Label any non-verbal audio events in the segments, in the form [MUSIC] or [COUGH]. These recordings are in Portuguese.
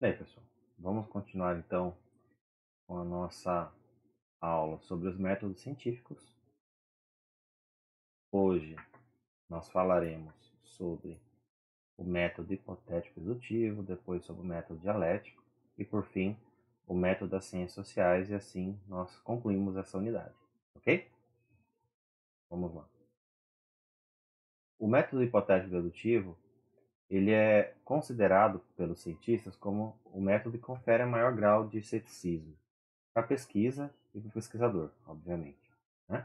Bem, pessoal, vamos continuar então com a nossa aula sobre os métodos científicos. Hoje nós falaremos sobre o método hipotético dedutivo, depois sobre o método dialético e, por fim, o método das ciências sociais, e assim nós concluímos essa unidade, ok? Vamos lá. O método hipotético dedutivo ele é considerado pelos cientistas como o método que confere maior grau de ceticismo para a pesquisa e para o pesquisador, obviamente. Né?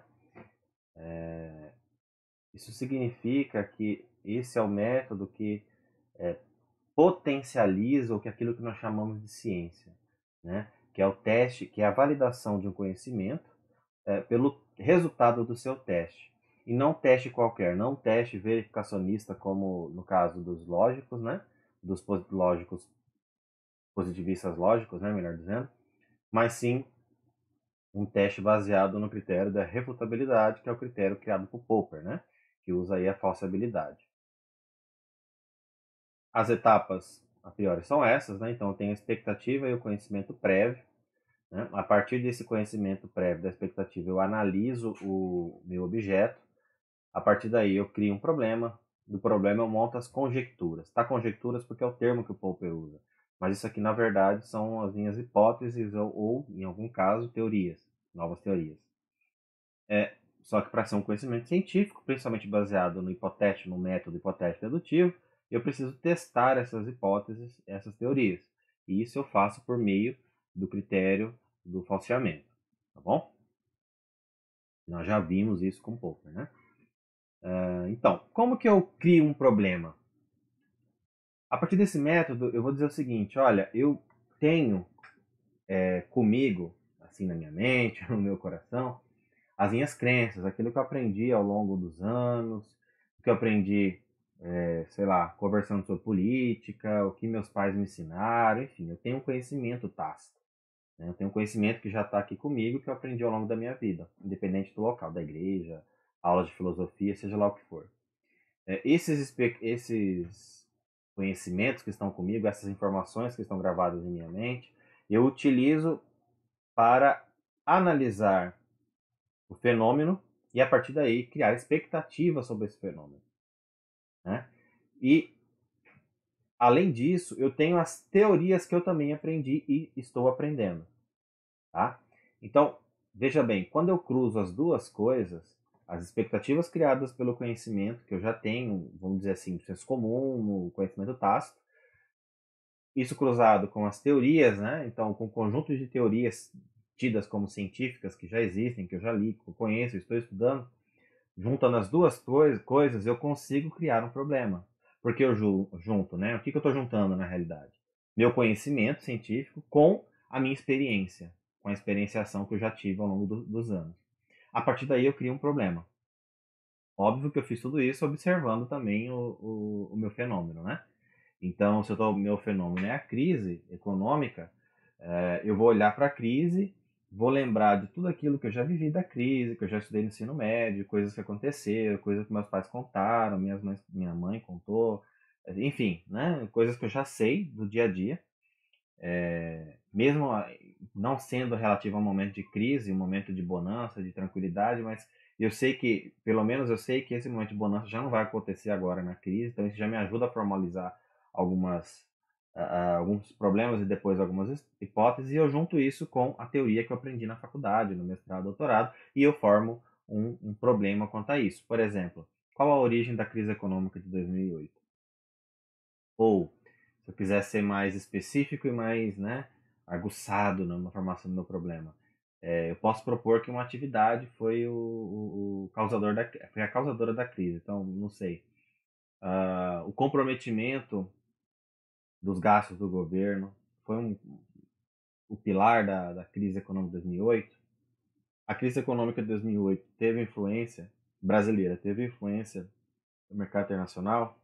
É, isso significa que esse é o método que é, potencializa o que aquilo que nós chamamos de ciência, né? que é o teste, que é a validação de um conhecimento é, pelo resultado do seu teste e não teste qualquer, não teste verificacionista, como no caso dos lógicos, né? Dos lógicos, positivistas lógicos, né? Melhor dizendo, mas sim um teste baseado no critério da refutabilidade, que é o critério criado por Popper, né? Que usa aí a falsabilidade. As etapas, a priori, são essas, né? Então, tenho a expectativa e o conhecimento prévio. Né? A partir desse conhecimento prévio da expectativa, eu analiso o meu objeto a partir daí eu crio um problema, do problema eu monto as conjecturas. Tá conjecturas porque é o termo que o Popper usa. Mas isso aqui, na verdade, são as minhas hipóteses ou, ou em algum caso, teorias, novas teorias. É, só que para ser um conhecimento científico, principalmente baseado no hipotético, no método hipotético dedutivo, eu preciso testar essas hipóteses, essas teorias. E isso eu faço por meio do critério do falseamento, tá bom? Nós já vimos isso com Popper, né? Ah, então, como que eu crio um problema? A partir desse método, eu vou dizer o seguinte: olha, eu tenho é, comigo, assim na minha mente, [LAUGHS] no meu coração, as minhas crenças, aquilo que eu aprendi ao longo dos anos, o que eu aprendi, é, sei lá, conversando sobre política, o que meus pais me ensinaram, enfim, eu tenho um conhecimento tácito. Né? Eu tenho um conhecimento que já está aqui comigo, que eu aprendi ao longo da minha vida, independente do local, da igreja, aulas de filosofia, seja lá o que for. É, esses, esses conhecimentos que estão comigo, essas informações que estão gravadas em minha mente, eu utilizo para analisar o fenômeno e a partir daí criar expectativas sobre esse fenômeno. Né? E além disso, eu tenho as teorias que eu também aprendi e estou aprendendo. Tá? Então, veja bem, quando eu cruzo as duas coisas, as expectativas criadas pelo conhecimento que eu já tenho, vamos dizer assim, o senso comum, o conhecimento tácito, isso cruzado com as teorias, né? Então, com o conjunto de teorias tidas como científicas que já existem, que eu já li, que eu conheço, estou estudando, juntando as duas coisas, eu consigo criar um problema. Porque eu junto, né? O que, que eu estou juntando na realidade? Meu conhecimento científico com a minha experiência, com a experienciação que eu já tive ao longo do, dos anos a partir daí eu crio um problema. Óbvio que eu fiz tudo isso observando também o, o, o meu fenômeno, né? Então, se o meu fenômeno é a crise econômica, é, eu vou olhar para a crise, vou lembrar de tudo aquilo que eu já vivi da crise, que eu já estudei no ensino médio, coisas que aconteceram, coisas que meus pais contaram, minhas mães, minha mãe contou, enfim, né? Coisas que eu já sei do dia a dia. É, mesmo ah, não sendo relativo a um momento de crise, um momento de bonança, de tranquilidade, mas eu sei que, pelo menos eu sei que esse momento de bonança já não vai acontecer agora na crise, então isso já me ajuda a formalizar algumas uh, alguns problemas e depois algumas hipóteses, e eu junto isso com a teoria que eu aprendi na faculdade, no mestrado, doutorado, e eu formo um, um problema quanto a isso. Por exemplo, qual a origem da crise econômica de 2008? Ou, se eu quiser ser mais específico e mais, né, aguçado na né, formação do meu problema. É, eu posso propor que uma atividade foi o, o, o, causador da, foi a causadora da crise. Então, não sei. Uh, o comprometimento dos gastos do governo foi um, o pilar da, da crise econômica de 2008. A crise econômica de 2008 teve influência brasileira, teve influência no mercado internacional.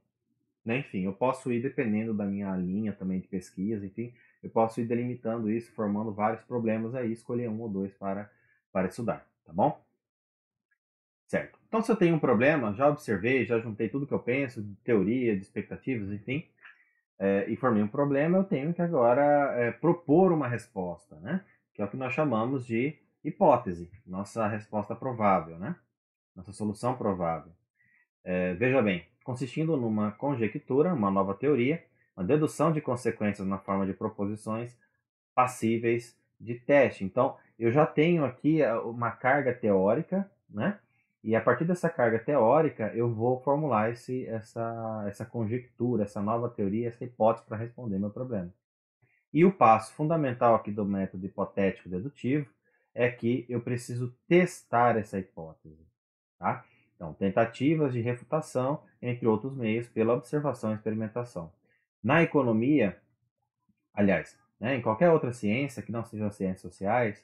Né? Enfim, eu posso ir dependendo da minha linha também de pesquisa, enfim eu posso ir delimitando isso, formando vários problemas aí, escolher um ou dois para, para estudar, tá bom? Certo. Então, se eu tenho um problema, já observei, já juntei tudo que eu penso, de teoria, de expectativas, enfim, é, e formei um problema, eu tenho que agora é, propor uma resposta, né? Que é o que nós chamamos de hipótese, nossa resposta provável, né? Nossa solução provável. É, veja bem, consistindo numa conjectura, uma nova teoria, uma dedução de consequências na forma de proposições passíveis de teste. Então, eu já tenho aqui eh, uma carga teórica, né? E a partir dessa carga teórica, eu vou formular esse, essa, essa conjectura, essa nova teoria, essa hipótese para responder meu problema. E o passo fundamental aqui do método hipotético dedutivo é que eu preciso testar essa hipótese. Tá? Então, tentativas de refutação, entre outros meios, pela observação e experimentação. Na economia, aliás, né, em qualquer outra ciência que não seja ciências sociais,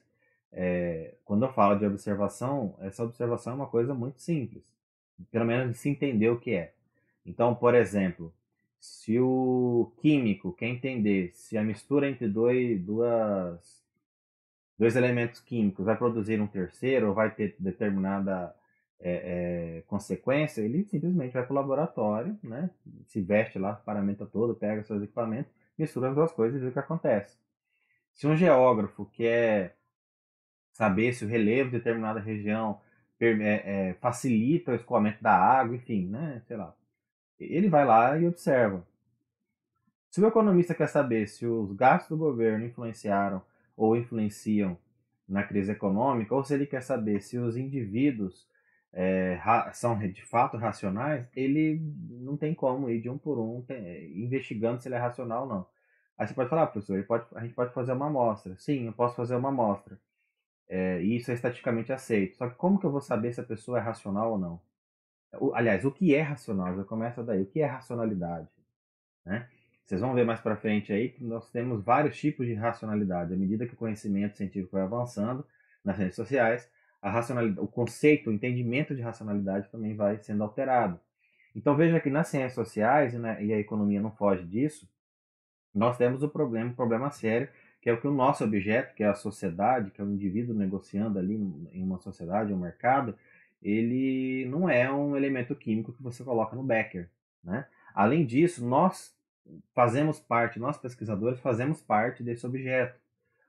é, quando eu falo de observação, essa observação é uma coisa muito simples, pelo menos de se entender o que é. Então, por exemplo, se o químico quer entender se a mistura entre dois, duas, dois elementos químicos vai produzir um terceiro ou vai ter determinada é, é, consequência, ele simplesmente vai para o laboratório, né? se veste lá, paramenta todo, pega seus equipamentos, mistura as duas coisas e vê o que acontece. Se um geógrafo quer saber se o relevo de determinada região é, é, facilita o escoamento da água, enfim, né? sei lá, ele vai lá e observa. Se o economista quer saber se os gastos do governo influenciaram ou influenciam na crise econômica, ou se ele quer saber se os indivíduos é, são de fato racionais, ele não tem como ir de um por um tem, é, investigando se ele é racional ou não. Aí você pode falar, ah, professor, pode, a gente pode fazer uma amostra. Sim, eu posso fazer uma amostra. É, e isso é estatisticamente aceito. Só que como que eu vou saber se a pessoa é racional ou não? O, aliás, o que é racional? Já começa daí. O que é racionalidade? Né? Vocês vão ver mais para frente aí que nós temos vários tipos de racionalidade. À medida que o conhecimento científico vai avançando nas redes sociais, a racionalidade, o conceito, o entendimento de racionalidade também vai sendo alterado. Então veja que nas ciências sociais, e, né, e a economia não foge disso, nós temos o problema, um problema sério, que é o que o nosso objeto, que é a sociedade, que é o indivíduo negociando ali em uma sociedade, um mercado, ele não é um elemento químico que você coloca no Becker, né? Além disso, nós fazemos parte, nós pesquisadores fazemos parte desse objeto,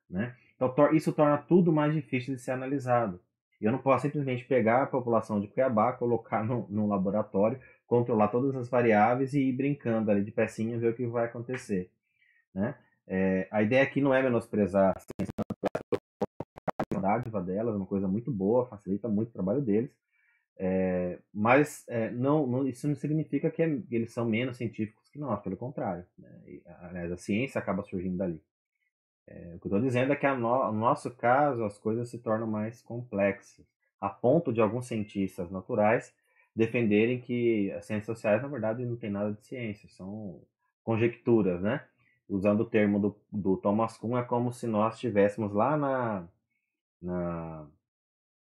né? Então isso torna tudo mais difícil de ser analisado. Eu não posso simplesmente pegar a população de Cuiabá, colocar num, num laboratório, controlar todas as variáveis e ir brincando ali de pecinha ver o que vai acontecer. Né? É, a ideia aqui não é menosprezar a ciência, dádiva é delas, é uma coisa muito boa, facilita muito o trabalho deles, é, mas é, não, não, isso não significa que é, eles são menos científicos que nós, pelo contrário. Né? aliás, a ciência acaba surgindo dali. É, o que eu estou dizendo é que no, no nosso caso as coisas se tornam mais complexas, a ponto de alguns cientistas naturais defenderem que as ciências sociais, na verdade, não tem nada de ciência, são conjecturas, né? Usando o termo do, do Thomas Kuhn, é como se nós estivéssemos lá na, na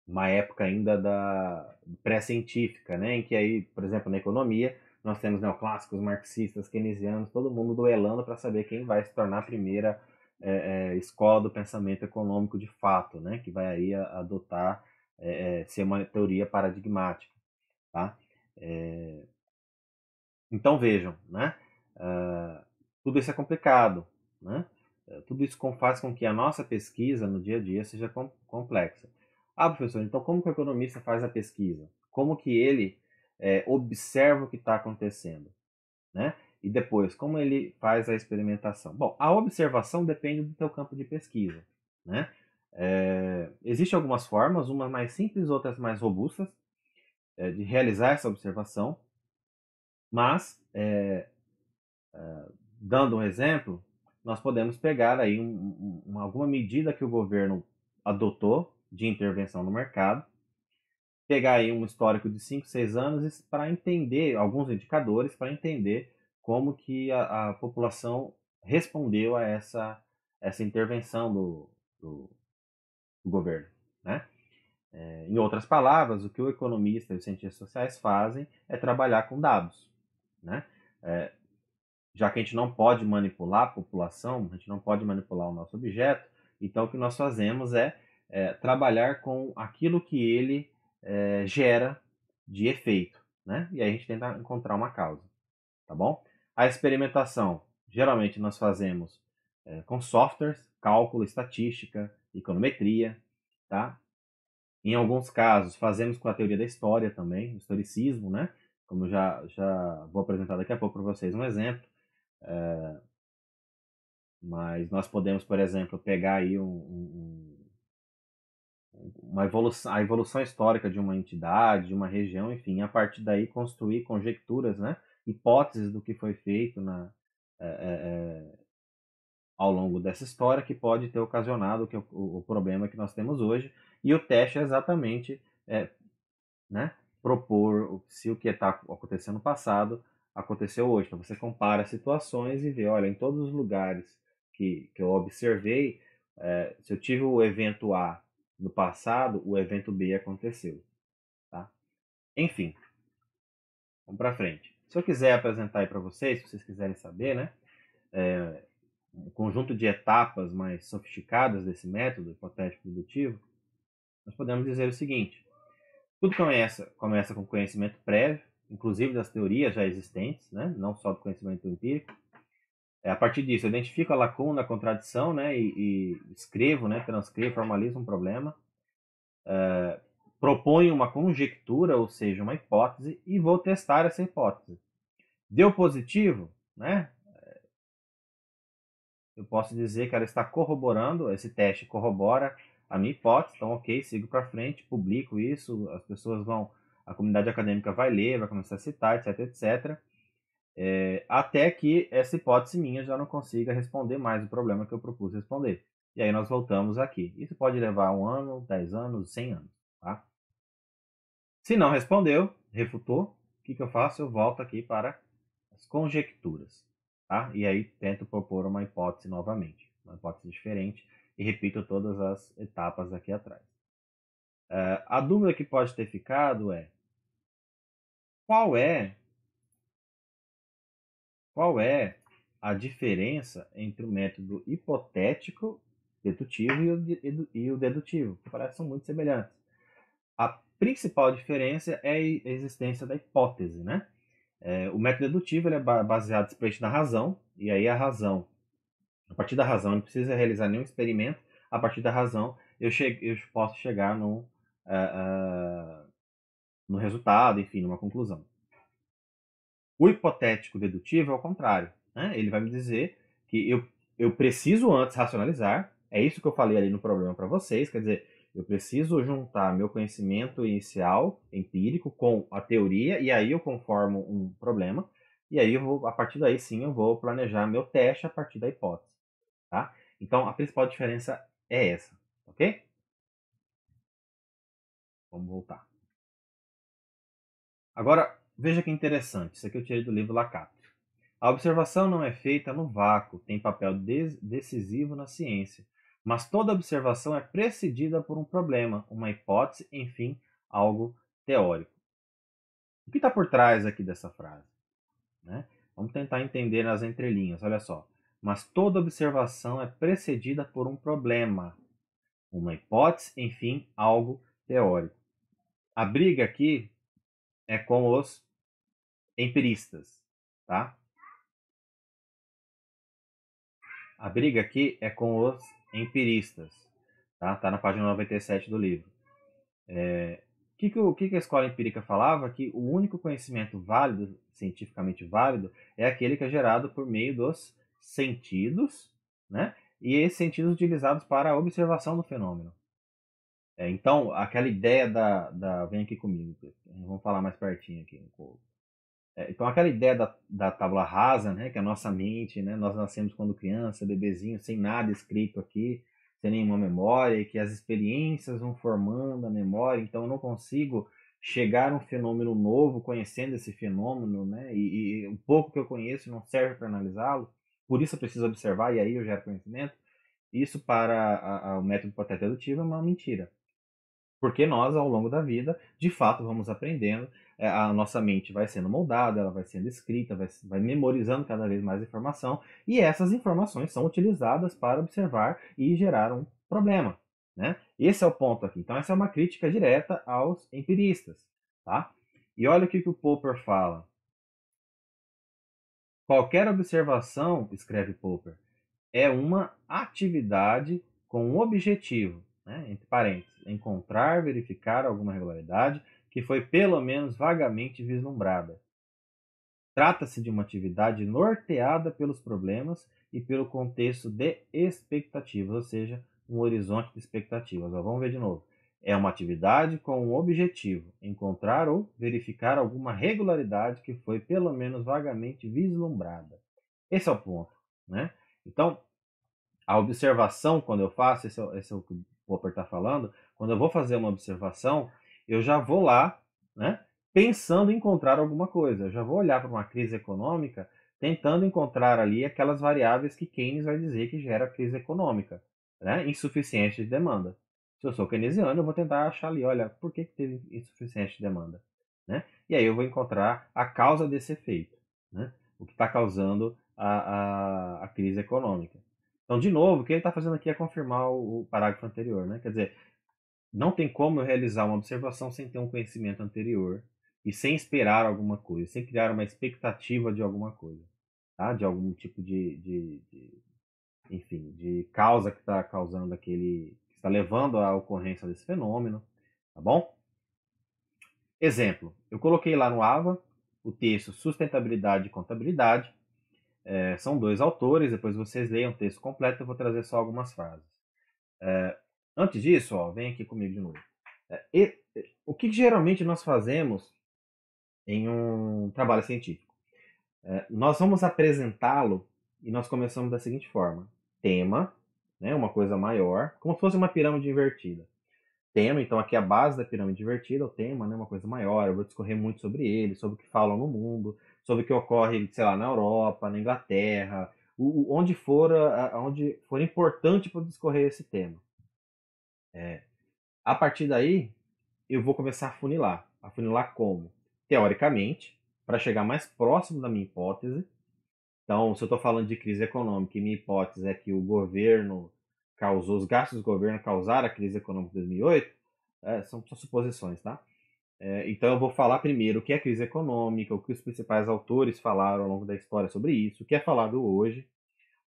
uma época ainda da pré-científica, né? Em que aí, por exemplo, na economia, nós temos neoclássicos, marxistas, keynesianos, todo mundo duelando para saber quem vai se tornar a primeira é, é, escola do pensamento econômico de fato, né, que vai aí adotar é, é, ser uma teoria paradigmática, tá? É... Então vejam, né? Uh, tudo isso é complicado, né? Eh, tudo isso faz com que a nossa pesquisa no dia a dia seja complexa. Ah, professor, então como que o economista faz a pesquisa? Como que ele é, observa o que está acontecendo, né? E depois, como ele faz a experimentação? Bom, a observação depende do teu campo de pesquisa, né? É, Existem algumas formas, umas mais simples, outras mais robustas, é, de realizar essa observação, mas, é, é, dando um exemplo, nós podemos pegar aí um, um, alguma medida que o governo adotou de intervenção no mercado, pegar aí um histórico de 5, 6 anos para entender alguns indicadores, para entender como que a, a população respondeu a essa, essa intervenção do, do, do governo. Né? É, em outras palavras, o que o economista e os cientistas sociais fazem é trabalhar com dados. Né? É, já que a gente não pode manipular a população, a gente não pode manipular o nosso objeto, então o que nós fazemos é, é trabalhar com aquilo que ele gera de efeito. Né? E aí a gente tenta encontrar uma causa. Tá bom? A experimentação, geralmente nós fazemos é, com softwares, cálculo, estatística, econometria, tá? Em alguns casos, fazemos com a teoria da história também, historicismo, né? Como já, já vou apresentar daqui a pouco para vocês um exemplo. É, mas nós podemos, por exemplo, pegar aí um, um, uma evolução, a evolução histórica de uma entidade, de uma região, enfim, a partir daí construir conjecturas, né? hipóteses do que foi feito na, é, é, ao longo dessa história que pode ter ocasionado que, o, o, problema que nós temos hoje. E o teste é exatamente é, né, propor se o que está acontecendo no passado aconteceu hoje. Então você compara situações e vê, olha, em todos os lugares que, que eu observei, é, se eu tive o evento A no passado, o evento B aconteceu. Tá? Enfim, vamos para frente. Se eu quiser apresentar aí para vocês, se vocês quiserem saber, né? É, um conjunto de etapas mais sofisticadas desse método hipotético dedutivo, nós podemos dizer o seguinte: tudo começa, começa com conhecimento prévio, inclusive das teorias já existentes, né? não só do conhecimento empírico. É, a partir disso, eu identifico a lacuna, a contradição, né? e, e escrevo, né? transcrevo, formalizo um problema. É, Proponho uma conjectura, ou seja, uma hipótese, e vou testar essa hipótese. Deu positivo, né? Eu posso dizer que ela está corroborando, esse teste corrobora a minha hipótese, então ok, sigo para frente, publico isso, as pessoas vão, a comunidade acadêmica vai ler, vai começar a citar, etc, etc. É, até que essa hipótese minha já não consiga responder mais o problema que eu propus responder. E aí nós voltamos aqui. Isso pode levar um ano, dez anos, cem anos, tá? Se não respondeu, refutou, o que, que eu faço? Eu volto aqui para as conjecturas. Tá? E aí tento propor uma hipótese novamente, uma hipótese diferente, e repito todas as etapas aqui atrás. Uh, a dúvida que pode ter ficado é qual é qual é a diferença entre o método hipotético dedutivo e o, dedutivo? Parece são muito semelhantes. A principal diferença é a existência da hipótese, né? É, o método dedutivo ele é baseado simplesmente na razão, e aí a razão, a partir da razão, não precisa realizar nenhum experimento, a partir da razão eu, chego, eu posso chegar no, uh, uh, no resultado, enfim, numa conclusão. O hipotético dedutivo é o contrário, né? ele vai me dizer que eu, eu preciso antes racionalizar, é isso que eu falei ali no problema para vocês, quer dizer, eu preciso juntar meu conhecimento inicial, empírico, com a teoria, e aí eu conformo um problema, e aí eu vou, a partir daí sim eu vou planejar meu teste a partir da hipótese. Tá? Então a principal diferença é essa, ok? Vamos voltar. Agora, veja que interessante, isso aqui eu tirei do livro Lacato. A observação não é feita no vácuo, tem papel decisivo na ciência. Mas toda observação é precedida por um problema, uma hipótese, enfim, algo teórico. O que está por trás aqui dessa frase? Né? Vamos tentar entender nas entrelinhas, olha só. Mas toda observação é precedida por um problema, uma hipótese, enfim, algo teórico. A briga aqui é com os empiristas, tá? A briga aqui é com os empiristas. Tá, tá na página 97 do livro. É, que que o que, que, a escola empírica falava? Que o único conhecimento válido, cientificamente válido, é aquele que é gerado por meio dos sentidos, né? E esses sentidos utilizados para a observação do fenômeno. É, então, aquela ideia da, da. Vem aqui comigo, vamos falar mais pertinho aqui um pouco. É, então aquela ideia da, da tábula rasa, né, que é a nossa mente, né, nós nascemos quando criança, bebezinho, sem nada escrito aqui, sem nenhuma memória, e que as experiências vão formando a memória, então eu não consigo chegar a um fenômeno novo conhecendo esse fenômeno, né, e, e o pouco que eu conheço não serve para analisá-lo, por isso eu preciso observar, e aí eu gero conhecimento, isso para a, a, o método hipotetedutivo é uma mentira. Porque nós, ao longo da vida, de fato, vamos aprendendo é, a nossa mente vai sendo moldada, ela vai sendo escrita, vai, vai memorizando cada vez mais informação, e essas informações são utilizadas para observar e gerar um problema. Né? Esse é o ponto aqui. Então, essa é uma crítica direta aos empiristas. Tá? E olha o que, que o Popper fala. Qualquer observação, escreve Popper, é uma atividade com um objetivo, né? entre parênteses, encontrar, verificar alguma regularidade, que foi pelo menos vagamente vislumbrada. Trata-se de uma atividade norteada pelos problemas e pelo contexto de expectativas, ou seja, um horizonte de expectativas. Ó, vamos ver de novo. É uma atividade com um objetivo: encontrar ou verificar alguma regularidade que foi pelo menos vagamente vislumbrada. Esse é o ponto. Né? Então, a observação, quando eu faço, esse é, esse é o que o Popper está falando, quando eu vou fazer uma observação, eu já vou lá, né? Pensando em encontrar alguma coisa. Eu já vou olhar para uma crise econômica tentando encontrar ali aquelas variáveis que Keynes vai dizer que gera crise econômica, né? Insuficiência de demanda. Se eu sou keynesiano, eu vou tentar achar ali, olha, por que, que teve insuficiência de demanda? Né? E aí eu vou encontrar a causa desse efeito, né? o que está causando a, a, a, crise econômica. Então, de novo, o que ele está fazendo aqui é confirmar o, o parágrafo anterior. Né? Quer dizer, não tem como eu realizar uma observação sem ter um conhecimento anterior e sem esperar alguma coisa, sem criar uma expectativa de alguma coisa, tá? De algum tipo de, de, de enfim, de causa que está causando aquele, que está levando à ocorrência desse fenômeno, tá bom? Exemplo, eu coloquei lá no AVA o texto Sustentabilidade e Contabilidade, é, são dois autores, depois vocês leiam o texto completo, eu vou trazer só algumas frases. É, Antes disso, ó, vem aqui comigo de novo. É, e, o que geralmente nós fazemos em um trabalho científico? É, nós vamos apresentá-lo e nós começamos da seguinte forma: tema, né, uma coisa maior, como se fosse uma pirâmide invertida. Tema, então aqui a base da pirâmide invertida, o tema, né, uma coisa maior. Eu vou discorrer muito sobre ele, sobre o que falam no mundo, sobre o que ocorre, sei lá, na Europa, na Inglaterra, o, onde for, a, onde for importante para discorrer esse tema. É, a partir daí, eu vou começar a funilar. A funilar como? Teoricamente, para chegar mais próximo da minha hipótese. Então, se eu estou falando de crise econômica e minha hipótese é que o governo causou, os gastos do governo causaram a crise econômica de 2008, é, são só suposições, tá? É, então, eu vou falar primeiro o que é crise econômica, o que os principais autores falaram ao longo da história sobre isso, o que é falado hoje,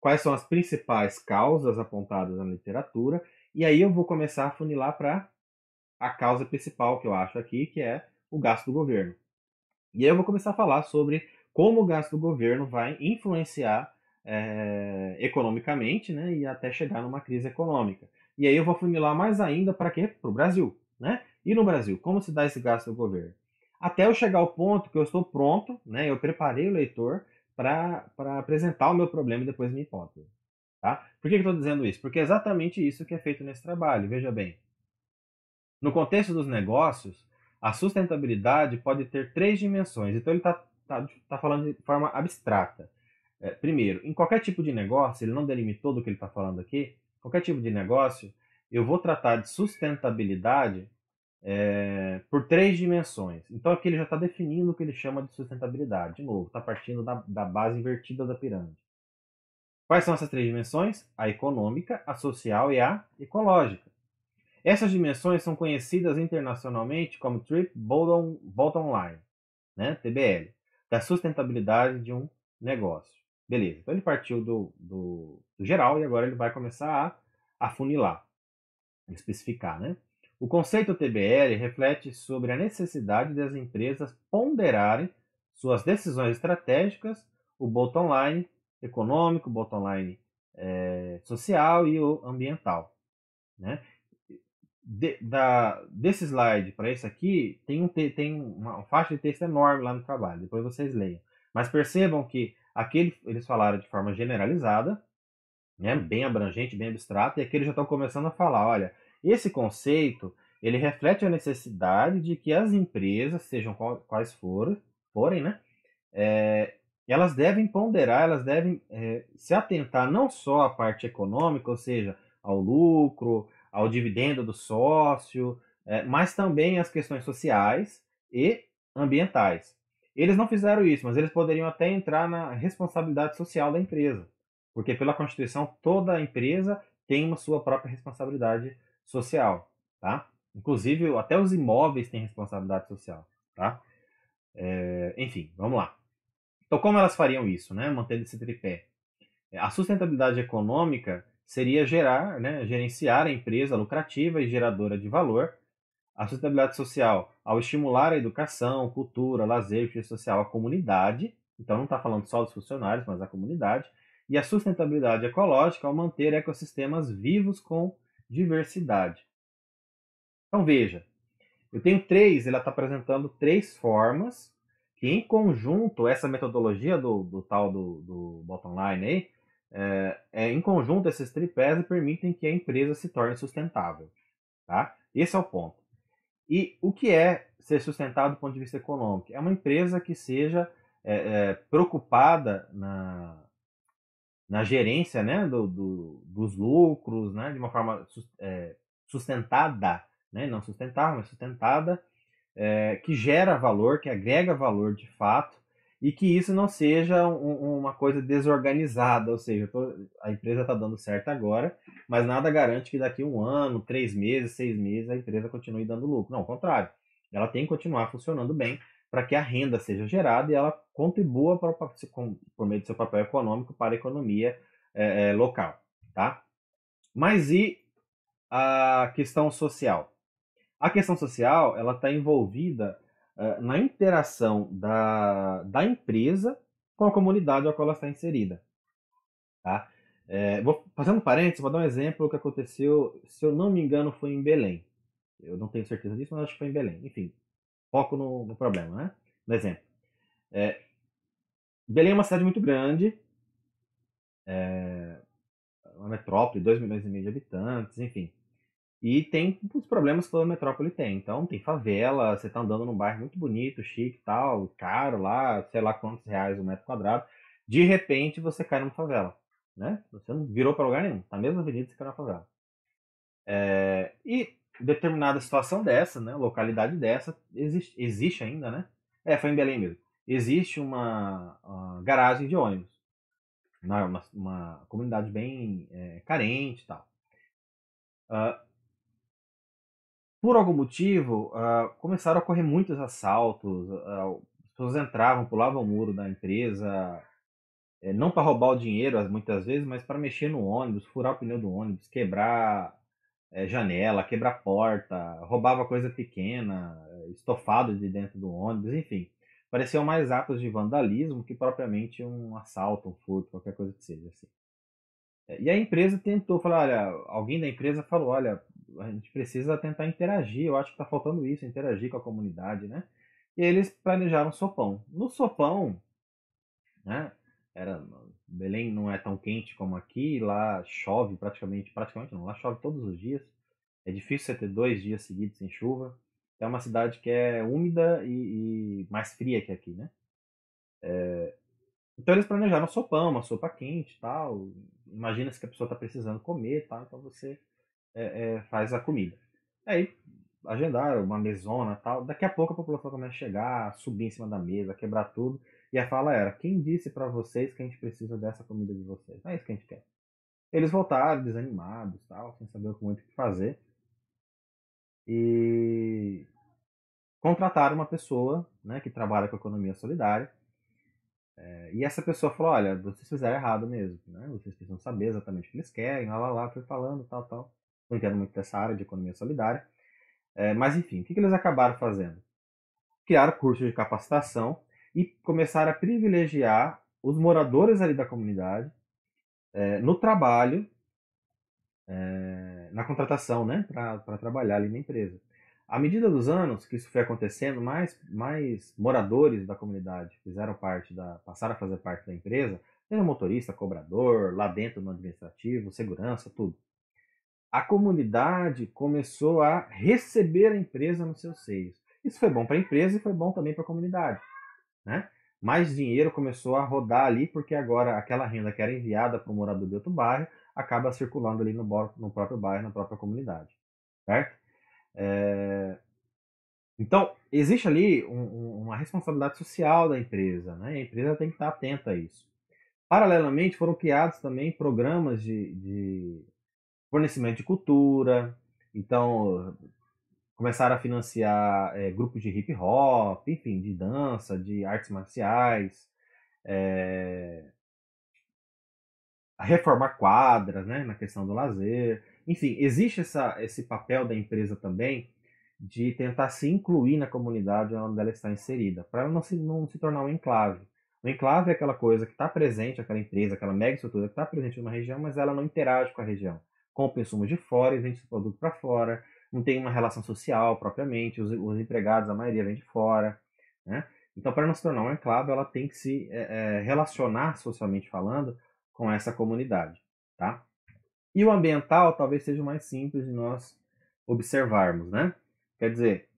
quais são as principais causas apontadas na literatura e aí eu vou começar a funilar para a causa principal que eu acho aqui, que é o gasto do governo. E aí eu vou começar a falar sobre como o gasto do governo vai influenciar é, economicamente né, e até chegar numa crise econômica. E aí eu vou funilar mais ainda para quê? Para o Brasil. Né? E no Brasil, como se dá esse gasto do governo? Até eu chegar ao ponto que eu estou pronto, né, eu preparei o leitor para apresentar o meu problema e depois minha hipótese. Tá? Por que, que eu estou dizendo isso? Porque é exatamente isso que é feito nesse trabalho. Veja bem. No contexto dos negócios, a sustentabilidade pode ter três dimensões. Então, ele está tá, tá falando de forma abstrata. É, primeiro, em qualquer tipo de negócio, ele não delimitou do que ele está falando aqui, qualquer tipo de negócio, eu vou tratar de sustentabilidade é, por três dimensões. Então aqui ele já está definindo o que ele chama de sustentabilidade. De novo, está partindo da, da base invertida da pirâmide. Quais são essas três dimensões? A econômica, a social e a ecológica. Essas dimensões são conhecidas internacionalmente como Trip Bottom, bottom Line, né? TBL, da sustentabilidade de um negócio. Beleza, então ele partiu do, do, do geral e agora ele vai começar a afunilar, especificar. Né? O conceito TBL reflete sobre a necessidade das empresas ponderarem suas decisões estratégicas, o bottom line, econômico, bota online é, social e o ambiental. Né? De, da, desse slide para esse aqui, tem, um, tem uma faixa de texto enorme lá no trabalho, depois vocês leiam. Mas percebam que aquele eles falaram de forma generalizada, né, bem abrangente, bem abstrata, e aqui eles já estão começando a falar, olha, esse conceito, ele reflete a necessidade de que as empresas, sejam quais forem, forem né, é, elas devem ponderar, elas devem é, se atentar não só à parte econômica, ou seja, ao lucro, ao dividendo do sócio, é, mas também às questões sociais e ambientais. Eles não fizeram isso, mas eles poderiam até entrar na responsabilidade social da empresa, porque pela Constituição toda empresa tem uma sua própria responsabilidade social, tá? Inclusive até os imóveis têm responsabilidade social, tá? É, enfim, vamos lá. Então, como elas fariam isso, né? mantendo esse tripé? É, a sustentabilidade econômica seria gerar, né, gerenciar a empresa lucrativa e geradora de valor. A sustentabilidade social, ao estimular a educação, cultura, lazer, justiça social, a comunidade. Então, não está falando só dos funcionários, mas a comunidade. E a sustentabilidade ecológica, ao manter ecossistemas vivos com diversidade. Então, veja, eu tenho três, ela está apresentando três formas que em conjunto, essa metodologia do, do tal do, do bottom line aí, é, é, em conjunto, esses tripés permitem que a empresa se torne sustentável. Tá? Esse é o ponto. E o que é ser sustentável do ponto de vista econômico? É uma empresa que seja é, é, preocupada na, na gerência né, do, do, dos lucros, né, de uma forma é, sustentada, né, não sustentável, mas sustentada, é, que gera valor, que agrega valor de fato, e que isso não seja um, uma coisa desorganizada, ou seja, tô, a empresa está dando certo agora, mas nada garante que daqui um ano, três meses, seis meses, a empresa continue dando lucro. Não, ao contrário, ela tem que continuar funcionando bem para que a renda seja gerada e ela contribua com, por meio do seu papel econômico para a economia é, é local, tá? Mas e a questão social? A questão social ela está envolvida uh, na interação da, da empresa com a comunidade a qual ela está inserida. Tá? É, vou, fazendo parênteses, vou dar um exemplo que aconteceu, se eu não me engano, foi em Belém. Eu não tenho certeza disso, mas acho que foi em Belém. Enfim, foco no, no problema, né? No exemplo. É, Belém é uma cidade muito grande, é, uma metrópole, 2 milhões e meio de habitantes, enfim. E tem os problemas que toda metrópole tem. Então, tem favela, você tá andando num bairro muito bonito, chique tal, caro lá, sei lá quantos reais o um metro quadrado. De repente, você cai numa favela, né? Você não virou para lugar nenhum. Tá mesmo avenida, você cai numa favela. É... E determinada situação dessa, né? Localidade dessa, existe, existe ainda, né? É, foi em Belém mesmo. Existe uma, uma garagem de ônibus. Uma, uma comunidade bem é, carente e tal. Uh, por algum motivo, uh, começaram a ocorrer muitos assaltos, uh, as pessoas entravam, pulavam o muro da empresa, é, não para roubar o dinheiro muitas vezes, mas para mexer no ônibus, furar o pneu do ônibus, quebrar é, janela, quebrar porta, roubava coisa pequena, eh, estofado de dentro do ônibus, enfim. Pareciam mais atos de vandalismo que propriamente um assalto, um furto, qualquer coisa que seja assim. E a empresa tentou falar, olha, alguém da empresa falou, olha, a gente precisa tentar interagir. Eu acho que está faltando isso, interagir com a comunidade, né? E eles planejaram um sopão. No sopão, né? Era Belém não é tão quente como aqui, lá chove praticamente, praticamente não, lá chove todos os dias. É difícil você ter dois dias seguidos sem chuva. É uma cidade que é úmida e, e mais fria que aqui, né? É... Então eles planejaram um sopão, uma sopa quente tal. Imagina se que a pessoa está precisando comer tal. Então você é, é, faz a comida. Aí agendaram uma mesona tal. Daqui a pouco a população começa a chegar, subir em cima da mesa, quebrar tudo. E a fala era: quem disse para vocês que a gente precisa dessa comida de vocês? Não é isso que a gente quer. Eles voltaram desanimados, tal, sem saber muito o que fazer. E contrataram uma pessoa né, que trabalha com economia solidária. É, e essa pessoa falou: olha, vocês fizeram errado mesmo, né? vocês precisam saber exatamente o que eles querem, lá, lá, lá, foi falando, tal, tal não entendo muito dessa área de economia solidária. É, mas, enfim, o que, que eles acabaram fazendo? Criaram cursos de capacitação e começaram a privilegiar os moradores ali da comunidade é, no trabalho, é, na contratação, né, para trabalhar ali na empresa. À medida dos anos que isso foi acontecendo, mais, mais moradores da comunidade fizeram parte da, passaram a fazer parte da empresa, seja né, motorista, cobrador, lá dentro no administrativo, segurança, tudo a comunidade começou a receber a empresa nos seus seios. Isso foi bom para a empresa e foi bom também para a comunidade. Né? Mais dinheiro começou a rodar ali, porque agora aquela renda que era enviada para o morador de outro bairro acaba circulando ali no, no próprio bairro, na própria comunidade. Certo? É... Então, existe ali um, um, uma responsabilidade social da empresa, né? a empresa tem que estar atenta a isso. Paralelamente, foram criados também programas de, de fornecimento de cultura, então começaram a financiar é, grupos de hip hop, enfim, de dança, de artes marciais, é, reformar quadras, né, na questão do lazer, enfim, existe essa, esse papel da empresa também de tentar se incluir na comunidade onde ela está inserida, para não se, não se tornar um enclave. Um enclave é aquela coisa que está presente, aquela empresa, aquela mega estrutura que está presente numa região, mas ela não interage com a região com o consumo de fora e vende seu produto para fora. Não tem uma relação social propriamente, os, os empregados, a maioria vem de fora. Né? Então, para não se tornar um enclave, ela tem que se é, é, relacionar socialmente falando com essa comunidade. Tá? E o ambiental talvez seja mais simples de nós observarmos. Né? Quer dizer,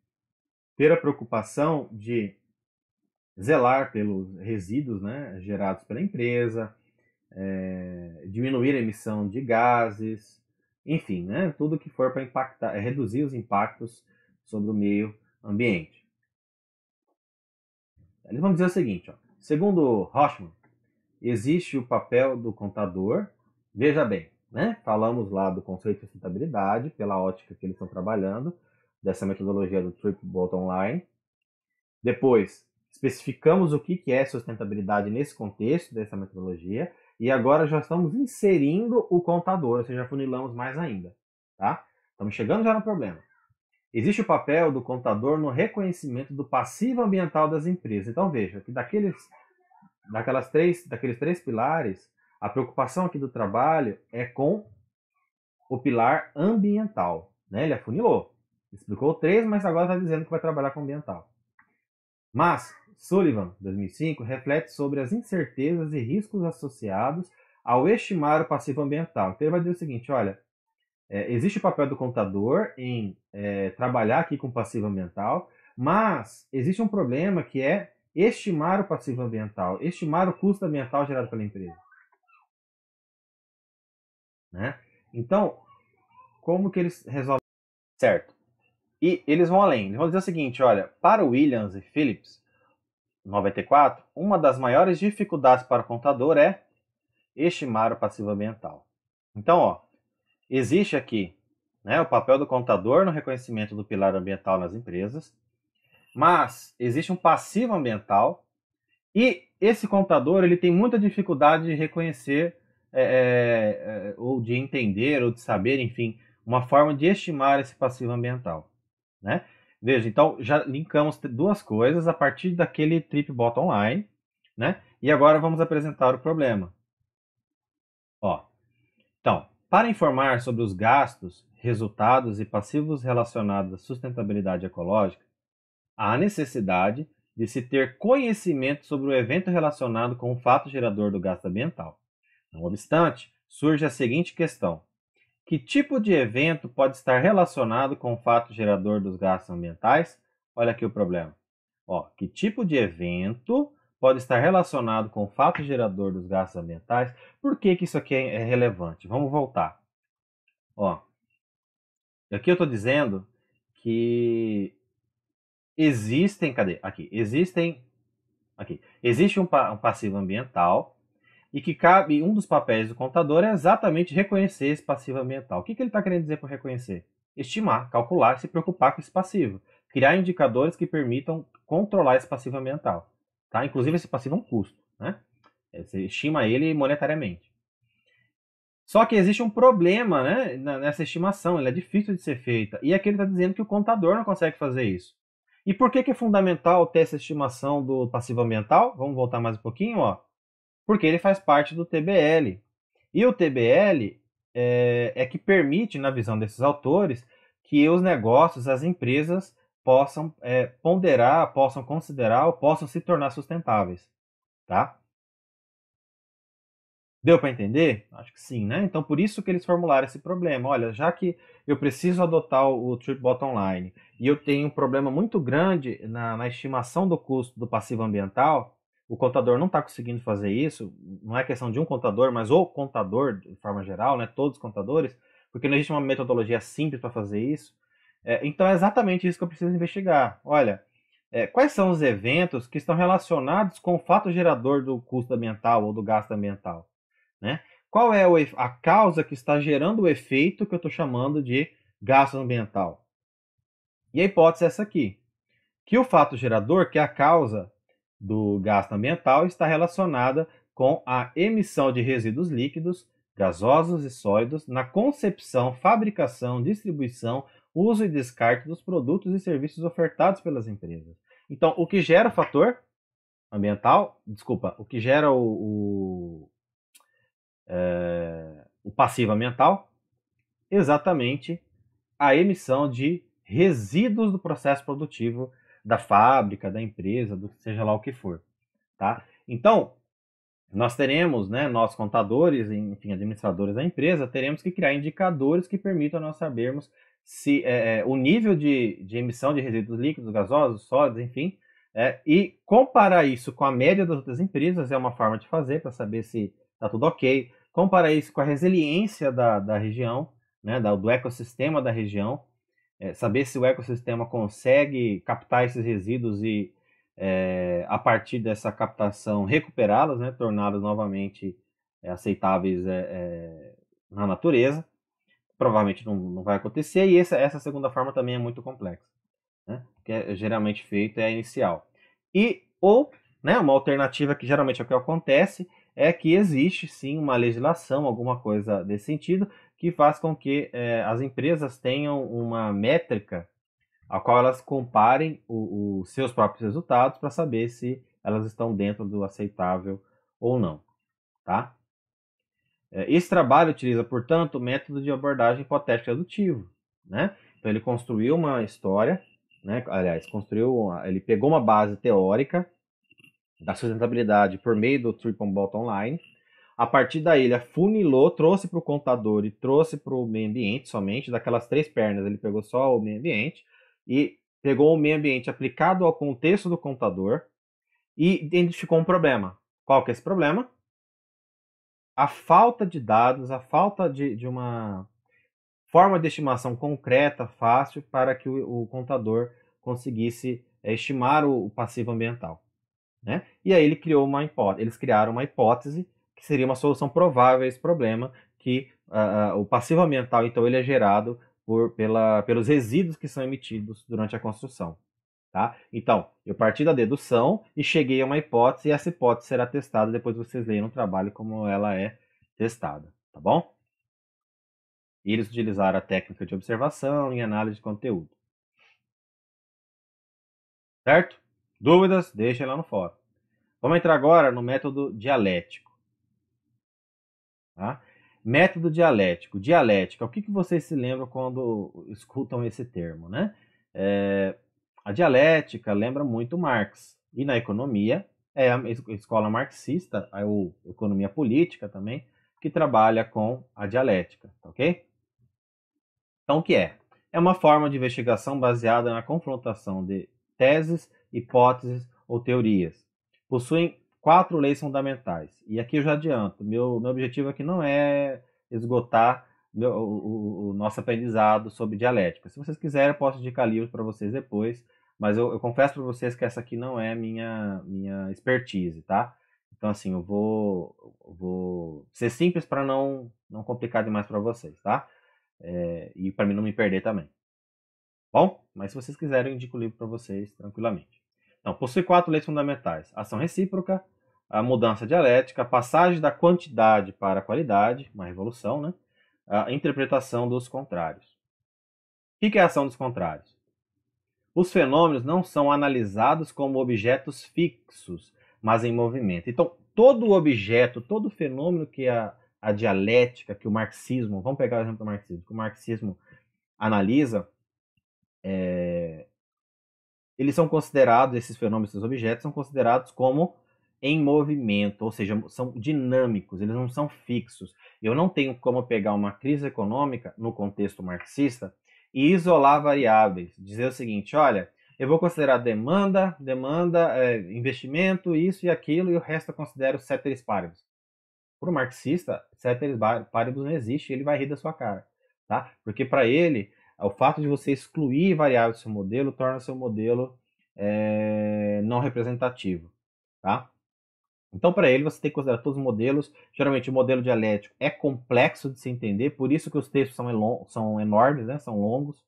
ter a preocupação de zelar pelos resíduos né, gerados pela empresa, é, diminuir a emissão de gases, enfim, né, tudo que for para impactar, reduzir os impactos sobre o meio ambiente. Eles vão dizer o seguinte, ó, segundo Rochman, existe o papel do contador, veja bem, né, falamos lá do conceito de sustentabilidade, pela ótica que eles estão trabalhando, dessa metodologia do TripBot Bottom Line. Depois, especificamos o que é sustentabilidade nesse contexto dessa metodologia, e agora já estamos inserindo o contador, ou seja, funilamos mais ainda. Tá? Estamos chegando já no problema. Existe o papel do contador no reconhecimento do passivo ambiental das empresas. Então veja que daqueles, daquelas três, daqueles três pilares, a preocupação aqui do trabalho é com o pilar ambiental. Né? Ele afunilou. Explicou três, mas agora está dizendo que vai trabalhar com ambiental. Mas Sullivan, 2005, reflete sobre as incertezas e riscos associados ao estimar o passivo ambiental. Então, ele vai dizer o seguinte: olha, é, existe o papel do contador em é, trabalhar aqui com passivo ambiental, mas existe um problema que é estimar o passivo ambiental, estimar o custo ambiental gerado pela empresa. Né? Então, como que eles resolvem? Certo. E eles vão além. Eles vão dizer o seguinte, olha, para Williams e Phillips, 94, uma das maiores dificuldades para o contador é estimar o passivo ambiental. Então, ó, existe aqui né, o papel do contador no reconhecimento do pilar ambiental nas empresas, mas existe um passivo ambiental e esse contador ele tem muita dificuldade de reconhecer é, é, é ou de entender ou de saber, enfim, uma forma de estimar esse passivo ambiental. Né? Veja, então já linkamos duas coisas a partir daquele trip bot online, né? E agora vamos apresentar o problema. Ó, então, para informar sobre os gastos, resultados e passivos relacionados à sustentabilidade ecológica, há necessidade de se ter conhecimento sobre o evento relacionado com o fato gerador do gasto ambiental. Não obstante, surge a seguinte questão: que tipo de evento pode estar relacionado com o fato gerador dos gastos ambientais? Olha aqui o problema. Ó, que tipo de evento pode estar relacionado com o fato gerador dos gastos ambientais? Por que, que isso aqui é, é relevante? Vamos voltar. Ó, aqui eu estou dizendo que existem, cadê? Aqui, existem, aqui, existe um, um passivo ambiental e que cabe um dos papéis do contador é exatamente reconhecer esse passivo ambiental. O que, que ele está querendo dizer com reconhecer? Estimar, calcular se preocupar com esse passivo. Criar indicadores que permitam controlar esse passivo ambiental. Tá? Inclusive, esse passivo é um custo. Né? É, você estima ele monetariamente. Só que existe um problema né, nessa estimação, ela é difícil de ser feita. E aqui ele está dizendo que o contador não consegue fazer isso. E por que, que é fundamental ter essa estimação do passivo ambiental? Vamos voltar mais um pouquinho. Ó porque ele faz parte do TBL. E o TBL é, é que permite, na visão desses autores, que os negócios, as empresas, possam é, ponderar, possam considerar ou possam se tornar sustentáveis. Tá? Deu para entender? Acho que sim, né? Então, por isso que eles formularam esse problema. Olha, já que eu preciso adotar o Tripbot Online e eu tenho um problema muito grande na, na estimação do custo do passivo ambiental, o contador não está conseguindo fazer isso, não é questão de um contador, mas o contador, de forma geral, né, todos os contadores, porque não existe uma metodologia simples para fazer isso. É, então é exatamente isso que eu preciso investigar. Olha, é, quais são os eventos que estão relacionados com o fato gerador do custo ambiental ou do gasto ambiental? Né? Qual é a causa que está gerando o efeito que eu estou chamando de gasto ambiental? E a hipótese é essa aqui: que o fato gerador, que é a causa, do gasto ambiental está relacionada com a emissão de resíduos líquidos, gasosos e sólidos na concepção, fabricação, distribuição, uso e descarte dos produtos e serviços ofertados pelas empresas. Então, o que gera o fator ambiental, desculpa, o que gera o, o, é, o passivo ambiental? Exatamente a emissão de resíduos do processo produtivo da fábrica, da empresa, do seja lá o que for, tá? Então, nós teremos, né, nós contadores, enfim, administradores da empresa, teremos que criar indicadores que permitam nós sabermos se é, é o nível de, de, emissão de resíduos líquidos, gasosos, sólidos, enfim, é, e comparar isso com a média das outras empresas é uma forma de fazer para saber se está tudo ok. Comparar isso com a resiliência da, da região, né, do ecossistema da região, é, saber se o ecossistema consegue captar esses resíduos e, é, a partir dessa captação, recuperá-los, né, torná-los novamente é, aceitáveis é, é, na natureza. Provavelmente não, não vai acontecer, e essa, essa segunda forma também é muito complexa, né, que é geralmente feita é a inicial. E, ou, né, uma alternativa que geralmente é o que acontece, é que existe sim uma legislação, alguma coisa desse sentido, que faz com que é, as empresas tenham uma métrica a qual elas comparem os seus próprios resultados para saber se elas estão dentro do aceitável ou não, tá? Eh, esse trabalho utiliza, portanto, o método de abordagem hipotética dedutivo, né? Então ele construiu uma história, né? Aliás, construiu, uma, ele pegou uma base teórica da sustentabilidade por meio do Triple Bottom Line, a partir daí, ele afunilou, trouxe para o contador e trouxe para o meio ambiente somente, daquelas três pernas, ele pegou só o meio ambiente e pegou o meio ambiente aplicado ao contexto do contador e identificou um problema. Qual que é esse problema? A falta de dados, a falta de, de uma forma de estimação concreta, fácil, para que o, o contador conseguisse é, estimar o, o passivo ambiental. Né? E aí ele criou uma hipótese, eles criaram uma hipótese que seria uma solução provável a esse problema, que uh, o passivo ambiental, então, ele é gerado por, pela, pelos resíduos que são emitidos durante a construção. Tá? Então, eu parti da dedução e cheguei a uma hipótese, e essa hipótese será testada depois vocês leem no trabalho como ela é testada, tá bom? Eles utilizaram a técnica de observação e análise de conteúdo. Certo? Dúvidas? Deixem lá no fórum. Vamos entrar agora no método dialético. Tá? Método dialético. Dialética, o que, que vocês se lembram quando escutam esse termo? Né? É, a dialética lembra muito Marx. E na economia, é a escola marxista, a economia política também, que trabalha com a dialética, tá ok? Então, o que é? É uma forma de investigação baseada na confrontação de teses, hipóteses ou teorias. Possuem quatro leis fundamentais. E aqui eu já adianto, meu, meu objetivo aqui não é esgotar meu, o, o, nosso aprendizado sobre dialética. Se vocês quiserem, eu posso indicar livros para vocês depois, mas eu, eu confesso para vocês que essa aqui não é minha, minha expertise, tá? Então, assim, eu vou, vou ser simples para não, não complicar demais para vocês, tá? É, e para mim não me perder também. Bom, mas se vocês quiserem, eu indico o livro para vocês tranquilamente. Então, possui quatro leis fundamentais: ação recíproca, a mudança dialética, a passagem da quantidade para a qualidade, uma revolução, né? a interpretação dos contrários. O que é a ação dos contrários? Os fenômenos não são analisados como objetos fixos, mas em movimento. Então, todo objeto, todo fenômeno que a, a dialética, que o marxismo, vamos pegar o exemplo do marxismo, que o marxismo analisa, é, eles são considerados, esses fenômenos, esses objetos, são considerados como em movimento, ou seja, são dinâmicos, eles não são fixos. Eu não tenho como pegar uma crise econômica, no contexto marxista, e isolar variáveis, dizer o seguinte: olha, eu vou considerar demanda, demanda, é, investimento, isso e aquilo, e o resto eu considero ceteris paribus. Para o marxista, ceteris paribus não existe, ele vai rir da sua cara, tá? Porque para ele, é o fato de você excluir variável do seu modelo torna seu modelo é, não representativo, tá? Então, para ele, você tem que considerar todos os modelos. Geralmente, o modelo dialético é complexo de se entender, por isso que os textos são, são enormes, né? são longos,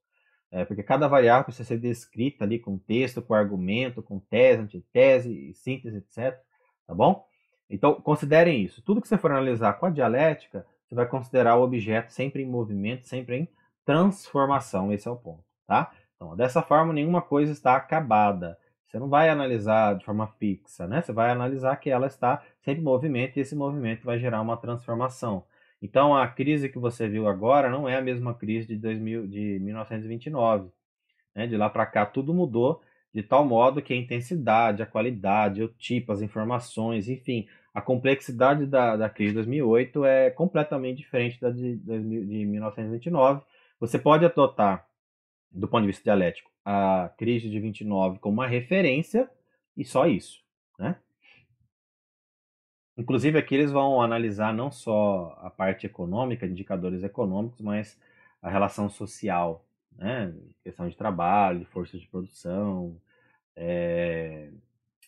é, porque cada variável precisa ser descrita ali com texto, com argumento, com tese, antitese, síntese, etc. Tá bom? Então, considerem isso. Tudo que você for analisar com a dialética, você vai considerar o objeto sempre em movimento, sempre em transformação. Esse é o ponto, tá? Então, dessa forma, nenhuma coisa está acabada. Você não vai analisar de forma fixa, né? Você vai analisar que ela está sempre em movimento e esse movimento vai gerar uma transformação. Então, a crise que você viu agora não é a mesma crise de, 2000, de 1929. Né? De lá para cá, tudo mudou de tal modo que a intensidade, a qualidade, o tipo, as informações, enfim, a complexidade da, da crise de 2008 é completamente diferente da de, de 1929 você pode adotar, do ponto de vista dialético, a crise de 29 como uma referência e só isso, né? Inclusive aqui eles vão analisar não só a parte econômica, indicadores econômicos, mas a relação social, né? Questão de trabalho, força de produção, é,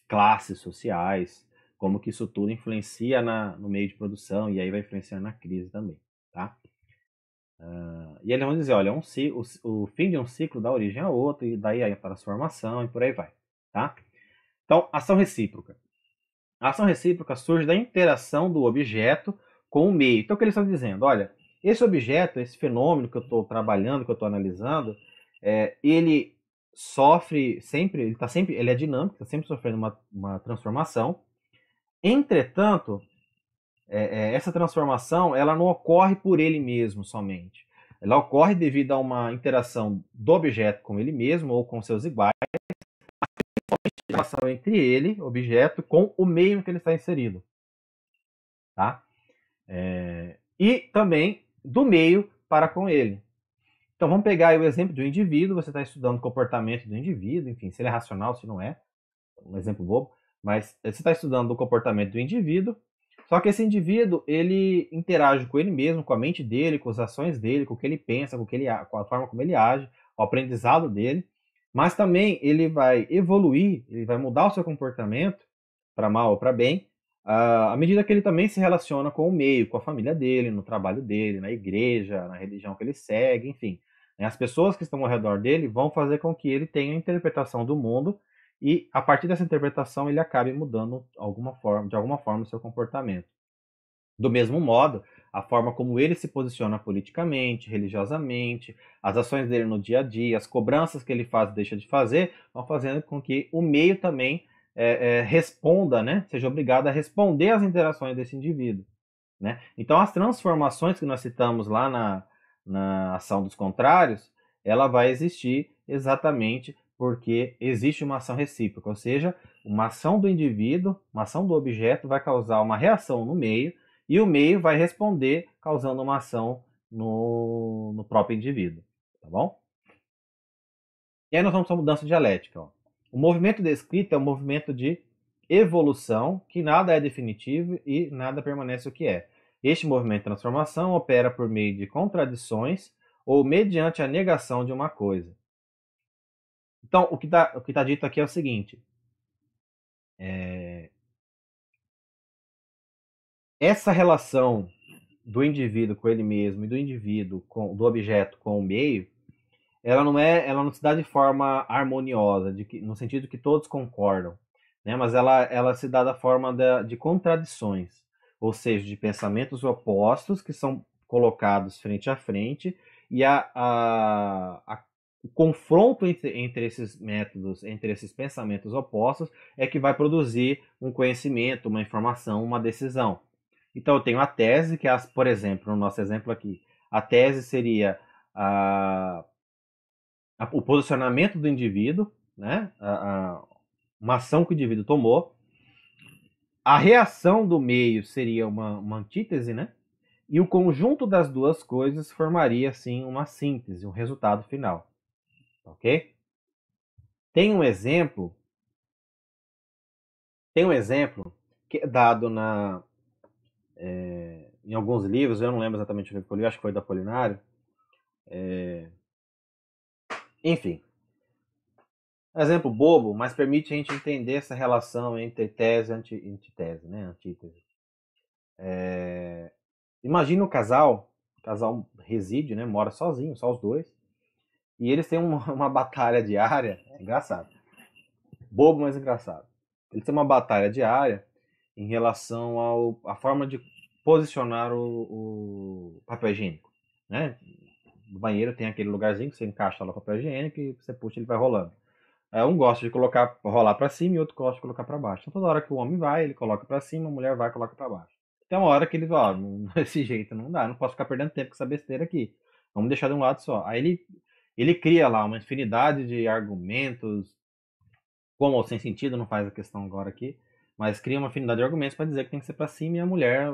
classes sociais, como que isso tudo influencia na, no meio de produção e aí vai influenciar na crise também, tá? Uh, e eles vão dizer, olha, é um, o, o, fim de um ciclo dá origem a outro, e daí a transformação, e por aí vai. Tá? Então, ação recíproca. A ação recíproca surge da interação do objeto com o meio. Então, o que eles estão dizendo? Olha, esse objeto, esse fenômeno que eu estou trabalhando, que eu estou analisando, é, ele sofre sempre, ele, tá sempre, ele é dinâmico, está sempre sofrendo uma, uma transformação. Entretanto, é, é, essa transformação ela não ocorre por ele mesmo somente. Ela ocorre devido a uma interação do objeto com ele mesmo ou com seus iguais, a interação entre ele, objeto, com o meio em que ele está inserido. Tá? É, e também do meio para com ele. Então vamos pegar o exemplo de um indivíduo, você está estudando o comportamento do indivíduo, enfim, se ele é racional, se não é, um exemplo bobo, mas você está estudando o comportamento do indivíduo só que esse indivíduo, ele interage com ele mesmo, com a mente dele, com as ações dele, com o que ele pensa, com, que ele, com a forma como ele age, o aprendizado dele. Mas também ele vai evoluir, ele vai mudar o seu comportamento, para mal ou para bem, ah, à medida que ele também se relaciona com o meio, com a família dele, no trabalho dele, na igreja, na religião que ele segue, enfim. Né. As pessoas que estão ao redor dele vão fazer com que ele tenha a interpretação do mundo e a partir dessa interpretação ele acabe mudando alguma forma, de alguma forma o seu comportamento. Do mesmo modo, a forma como ele se posiciona politicamente, religiosamente, as ações dele no dia a dia, as cobranças que ele faz e deixa de fazer, vão fazendo com que o meio também é, é, responda, né? seja obrigado a responder às interações desse indivíduo. Né? Então, as transformações que nós citamos lá na, na ação dos contrários, ela vai existir exatamente porque existe uma ação recíproca, ou seja, uma ação do indivíduo, uma ação do objeto vai causar uma reação no meio e o meio vai responder causando uma ação no, no próprio indivíduo, tá bom? E aí nós vamos para a mudança dialética. Ó. O movimento descrito é um movimento de evolução, que nada é definitivo e nada permanece o que é. Este movimento de transformação opera por meio de contradições ou mediante a negação de uma coisa. Então, o que está tá dito aqui é o seguinte. É... Essa relação do indivíduo com ele mesmo e do indivíduo com do objeto com o meio, ela não é, ela não se dá de forma harmoniosa, de que, no sentido que todos concordam, né? Mas ela, ela se dá da forma da, de contradições, ou seja, de pensamentos opostos que são colocados frente a frente e a, a, a o confronto entre, entre esses métodos, entre esses pensamentos opostos, é que vai produzir um conhecimento, uma informação, uma decisão. Então, eu tenho a tese, que, é, por exemplo, no nosso exemplo aqui, a tese seria a, a, o posicionamento do indivíduo, né? A, uma ação que o indivíduo tomou. A reação do meio seria uma, uma antítese, né? E o conjunto das duas coisas formaria, assim, uma síntese, um resultado final ok? Tem um exemplo, tem um exemplo que é dado na, é, em alguns livros, eu não lembro exatamente o livro que eu li, acho que foi da Polinário. É, eh, enfim, exemplo bobo, mas permite a gente entender essa relação entre tese e anti, antitese, né? Antítese. É... Imagina um casal, o casal reside, né? Mora sozinho, só os dois. E eles têm uma, uma batalha diária, é engraçado. Bobo, mas engraçado. Eles têm uma batalha diária em relação ao a forma de posicionar o, o papel higiênico, né? No banheiro tem aquele lugarzinho que você encaixa lá o papel higiênico e você puxa ele vai rolando. É, um gosta de colocar rolar para cima e outro gosta de colocar para baixo. Então toda hora que o homem vai, ele coloca para cima, a mulher vai, coloca para baixo. Tem uma hora que ele fala, ah, [LAUGHS] desse jeito não dá, não posso ficar perdendo tempo com essa besteira aqui. Vamos deixar de um lado só. Aí ele ele cria lá uma infinidade de argumentos, como ou sem sentido, não faz a questão agora aqui, mas cria uma afinidade de argumentos para dizer que tem que ser para cima e a mulher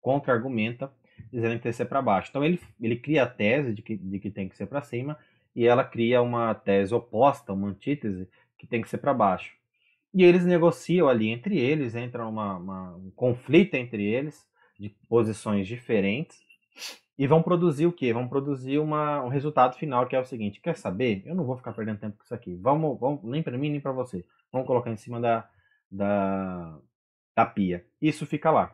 contra-argumenta dizendo que tem que ser para baixo. Então ele, ele cria a tese de que, de que tem que ser para cima e ela cria uma tese oposta, uma antítese, que tem que ser para baixo. E eles negociam ali entre eles, entra uma, uma, um conflito entre eles, de posições diferentes, e vão produzir o quê? Vão produzir uma, um resultado final que é o seguinte: quer saber? Eu não vou ficar perdendo tempo com isso aqui. Vamos, vamos nem para mim nem para você. Vamos colocar em cima da, da, da pia. Isso fica lá.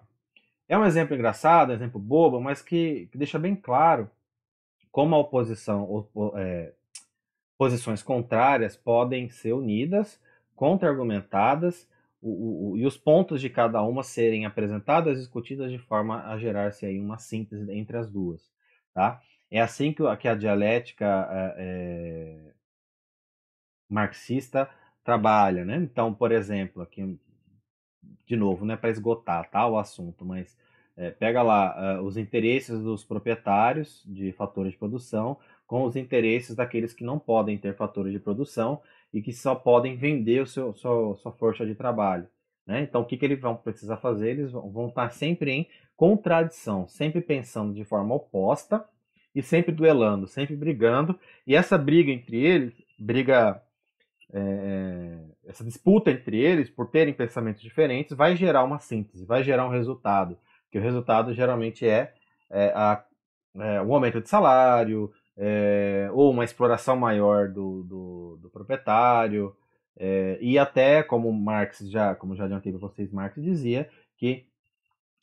É um exemplo engraçado, um exemplo bobo, mas que, que deixa bem claro como a oposição, é, posições contrárias podem ser unidas, contra-argumentadas o, o, e os pontos de cada uma serem apresentadas, discutidas de forma a gerar-se aí uma síntese entre as duas, tá? É assim que, que a dialética é, é, marxista trabalha, né? Então, por exemplo, aqui de novo, né, para esgotar tá, o assunto, mas é, pega lá é, os interesses dos proprietários de fatores de produção com os interesses daqueles que não podem ter fatores de produção e que só podem vender o seu, sua, sua força de trabalho. Né? Então, o que, que eles vão precisar fazer? Eles vão, vão estar sempre em contradição, sempre pensando de forma oposta e sempre duelando, sempre brigando. E essa briga entre eles, briga, é, é essa disputa entre eles, por terem pensamentos diferentes, vai gerar uma síntese, vai gerar um resultado. Que o resultado geralmente é, é, a, é aumento de salário, é, ou uma exploração maior do, do, do proprietário, é, e até, como Marx já, como já adiantei para vocês, Marx dizia que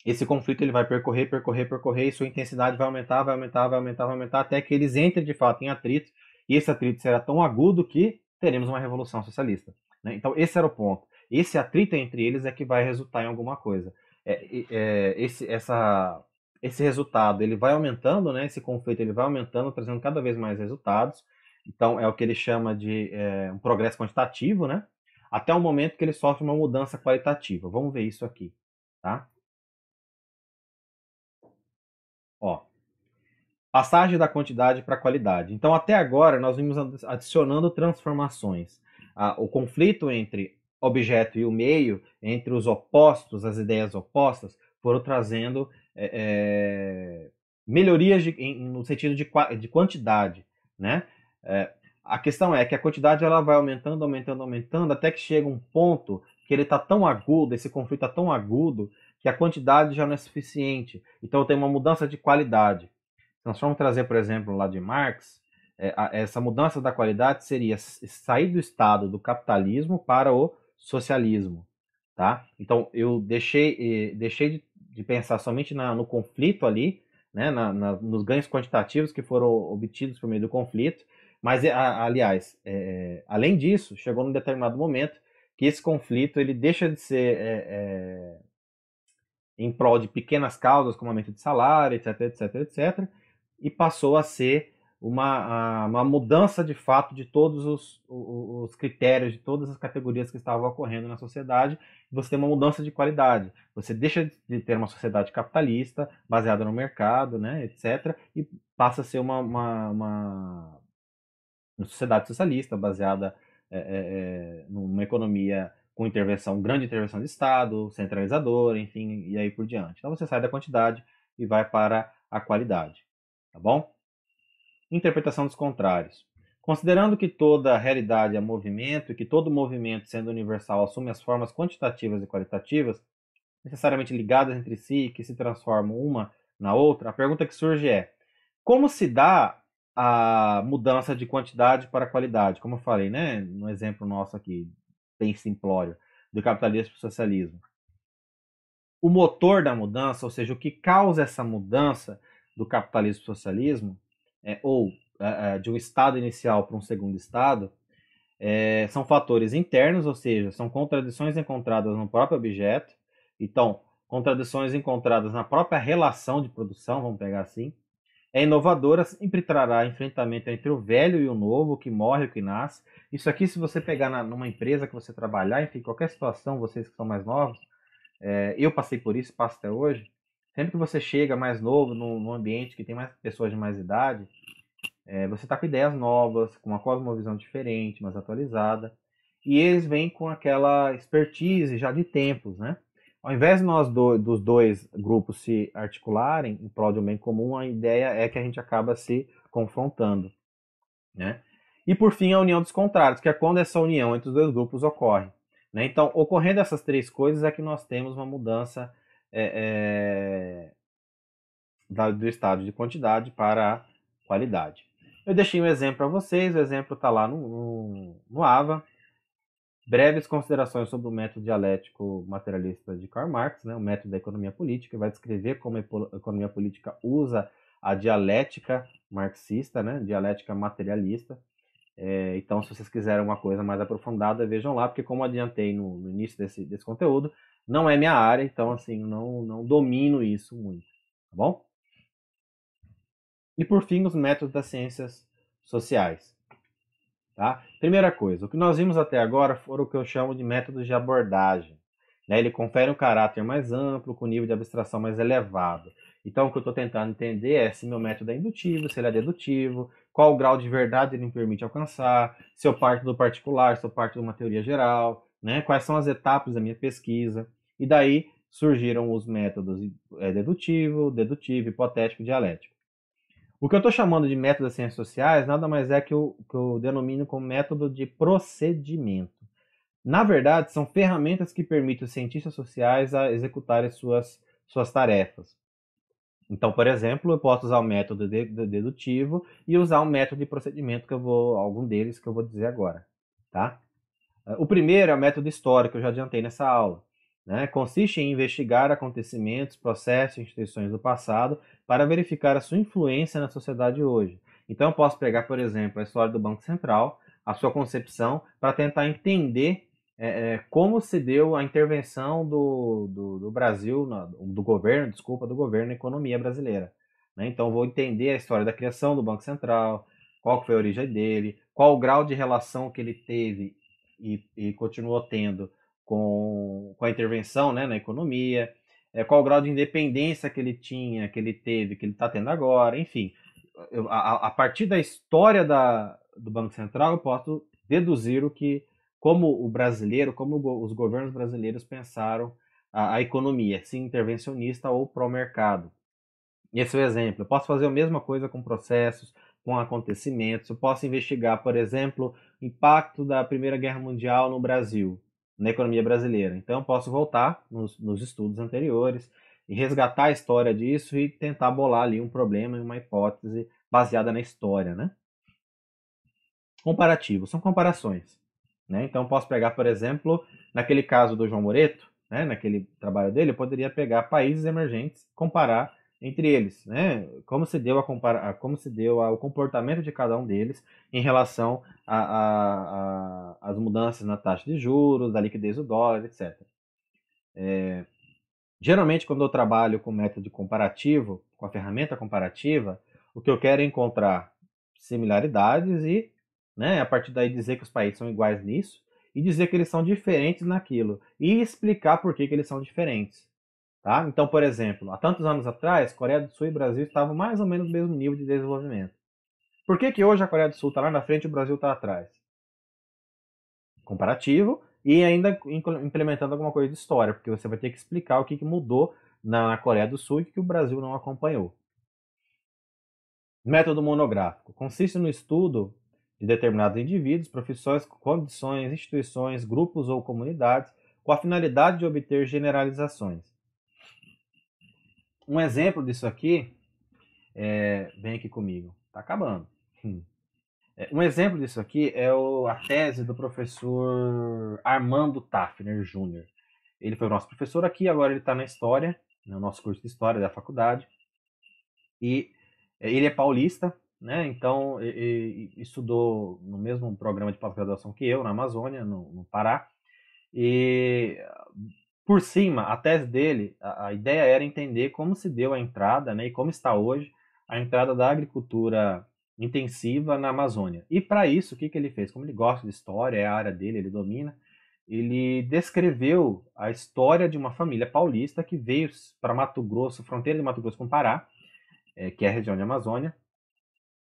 esse conflito ele vai percorrer, percorrer, percorrer, e sua intensidade vai aumentar, vai aumentar, vai aumentar, vai aumentar, até que eles entrem de fato em atrito, e esse atrito será tão agudo que teremos uma revolução socialista. Né? Então, esse era o ponto. Esse atrito entre eles é que vai resultar em alguma coisa. É, é, esse, essa, esse resultado ele vai aumentando, né? Esse conflito ele vai aumentando, trazendo cada vez mais resultados. Então é o que ele chama de é, um progresso quantitativo, né? Até o momento que ele sofre uma mudança qualitativa. Vamos ver isso aqui, tá? Ó, passagem da quantidade para a qualidade. Então até agora nós vimos adicionando transformações. Ah, o conflito entre objeto e o meio, entre os opostos, as ideias opostas, foram trazendo é, melhorias de, em, no sentido de, de quantidade, né? É, a questão é que a quantidade ela vai aumentando, aumentando, aumentando, até que chega um ponto que ele está tão agudo, esse conflito está tão agudo, que a quantidade já não é suficiente. Então tem uma mudança de qualidade. Então, se nós formos trazer, por exemplo, lá de Marx, é, a, essa mudança da qualidade seria sair do estado do capitalismo para o socialismo. Tá? Então eu deixei, deixei de de pensar somente na, no conflito ali, né, na, na, nos ganhos quantitativos que foram obtidos por meio do conflito, mas, é, a, aliás, é, além disso, chegou num determinado momento que esse conflito ele deixa de ser é, é em prol de pequenas causas, como aumento de salário, etc, etc, etc, e passou a ser uma, uma mudança de fato de todos os, os critérios, de todas as categorias que estavam ocorrendo na sociedade, você tem uma mudança de qualidade. Você deixa de ter uma sociedade capitalista, baseada no mercado, né, etc., e passa a ser uma, uma, uma, uma sociedade socialista, baseada é, é, é, numa economia com intervenção, grande intervenção de Estado, centralizadora, enfim, e aí por diante. Então você sai da quantidade e vai para a qualidade, tá bom? interpretação dos contrários. Considerando que toda realidade é movimento e que todo movimento, sendo universal, assume as formas quantitativas e qualitativas, necessariamente ligadas entre si e que se transformam uma na outra, a pergunta que surge é: como se dá a mudança de quantidade para qualidade? Como eu falei, né, no exemplo nosso aqui, bem simplório, do capitalismo para o socialismo. O motor da mudança, ou seja, o que causa essa mudança do capitalismo para o socialismo, é, ou é, de um estado inicial para um segundo estado, é, são fatores internos, ou seja, são contradições encontradas no próprio objeto. Então, contradições encontradas na própria relação de produção, vamos pegar assim. É inovadora, sempre trará enfrentamento entre o velho e o novo, o que morre, o que nasce. Isso aqui, se você pegar na, numa empresa que você trabalhar, enfim, qualquer situação, vocês que são mais novos, é, eu passei por isso, passo até hoje sempre que você chega mais novo, num, ambiente que tem mais pessoas de mais idade, é, você está com ideias novas, com uma cosmovisão diferente, mais atualizada, e eles vêm com aquela expertise já de tempos, né? Ao invés de nós do, dos dois grupos se articularem em prol de um bem comum, a ideia é que a gente acaba se confrontando, né? E por fim, a união dos contrários, que é quando essa união entre os dois grupos ocorre. Né? Então, ocorrendo essas três coisas é que nós temos uma mudança é, é, do estado de quantidade para a qualidade. Eu deixei um exemplo para vocês, o exemplo está lá no, no, no AVA. Breves considerações sobre o método dialético materialista de Karl Marx, né, o método da economia política, vai descrever como a economia política usa a dialética marxista, né, dialética materialista. É, então, se vocês quiserem uma coisa mais aprofundada, vejam lá, porque como adiantei no, no início desse, desse conteúdo, não é minha área, então assim, não, não domino isso muito, tá bom? E por fim, os métodos das ciências sociais. Tá? Primeira coisa, o que nós vimos até agora foram o que eu chamo de métodos de abordagem. Né? Ele confere um caráter mais amplo, com nível de abstração mais elevado. Então, o que eu estou tentando entender é se meu método é indutivo, se ele é dedutivo, qual o grau de verdade ele me permite alcançar, se eu parto do particular, se eu parto de uma teoria geral, né? Quais são as etapas da minha pesquisa? E daí surgiram os métodos é, dedutivo, dedutivo, hipotético, dialético. O que eu estou chamando de método das ciências sociais nada mais é que eu, que eu denomino como método de procedimento. Na verdade, são ferramentas que permitem os cientistas sociais a executarem suas, suas tarefas. Então, por exemplo, eu posso usar o método dedutivo e usar o método de procedimento que eu vou, algum deles que eu vou dizer agora, tá? Ah, o primeiro é o método histórico, eu já adiantei nessa aula. Né? Consiste em investigar acontecimentos, processos e instituições do passado para verificar a sua influência na sociedade hoje. Então, eu posso pegar, por exemplo, a história do Banco Central, a sua concepção, para tentar entender é, é, como se deu a intervenção do, do, do Brasil, do governo, desculpa, do governo na economia brasileira. Né? Então, vou entender a história da criação do Banco Central, qual foi a origem dele, qual o grau de relação que ele teve e, e continuou tendo com, com a intervenção né, na economia, é, qual o grau de independência que ele tinha, que ele teve, que ele está tendo agora, enfim. Eu, a, a, partir da história da, do Banco Central, eu posso deduzir o que, como o brasileiro, como os governos brasileiros pensaram a, a economia, se intervencionista ou pró-mercado. Esse é o exemplo. Eu posso fazer a mesma coisa com processos, com acontecimentos. Eu posso investigar, por exemplo, o impacto da Primeira Guerra Mundial no Brasil, na economia brasileira. Então, eu posso voltar nos, nos estudos anteriores e resgatar a história disso e tentar bolar ali um problema e uma hipótese baseada na história, né? Comparativo, são comparações. Né? Então, posso pegar, por exemplo, naquele caso do João Moreto, né? naquele trabalho dele, eu poderia pegar países emergentes, comparar entre eles, né? Como se deu a como se deu ao comportamento de cada um deles em relação às mudanças na taxa de juros, da liquidez do dólar, etc. É, geralmente, quando eu trabalho com método comparativo, com a ferramenta comparativa, o que eu quero é encontrar similaridades e, né, a partir daí dizer que os países são iguais nisso e dizer que eles são diferentes naquilo e explicar por que, que eles são diferentes. Tá? Então, por exemplo, há tantos anos atrás, Coreia do Sul e Brasil estavam mais ou menos no mesmo nível de desenvolvimento. Por que, que hoje a Coreia do Sul está lá na frente e o Brasil está atrás? Comparativo e ainda implementando alguma coisa de história, porque você vai ter que explicar o que, que mudou na Coreia do Sul e que o Brasil não acompanhou. Método monográfico consiste no estudo de determinados indivíduos, profissões, condições, instituições, grupos ou comunidades, com a finalidade de obter generalizações. Um exemplo disso aqui, é, vem aqui comigo, está acabando. Hum. É, um exemplo disso aqui é a tese do professor Armando Tafner Jr. Ele foi o nosso professor aqui, agora ele está na História, no né, nosso curso de História da faculdade. E é, ele é paulista, né? então ele, ele estudou no mesmo programa de pós-graduação que eu, na Amazônia, no, no Pará. E por cima, a tese dele, a, a ideia era entender como se deu a entrada, né, e como está hoje a entrada da agricultura intensiva na Amazônia. E para isso, o que, que ele fez? Como ele gosta de história, é a área dele, ele domina, ele descreveu a história de uma família paulista que veio para Mato Grosso, fronteira de Mato Grosso com Pará, é, que é a região de Amazônia,